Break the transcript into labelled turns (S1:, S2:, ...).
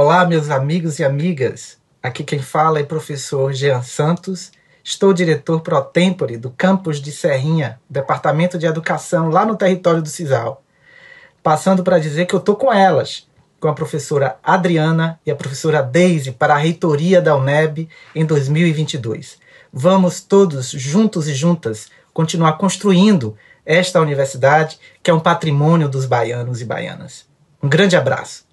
S1: Olá, meus amigos e amigas. Aqui quem fala é professor Jean Santos. Estou diretor pro tempore do campus de Serrinha, Departamento de Educação, lá no território do CISAL. Passando para dizer que eu tô com elas, com a professora Adriana e a professora Deise para a reitoria da UNEB em 2022. Vamos todos juntos e juntas continuar construindo esta universidade, que é um patrimônio dos baianos e baianas. Um grande abraço.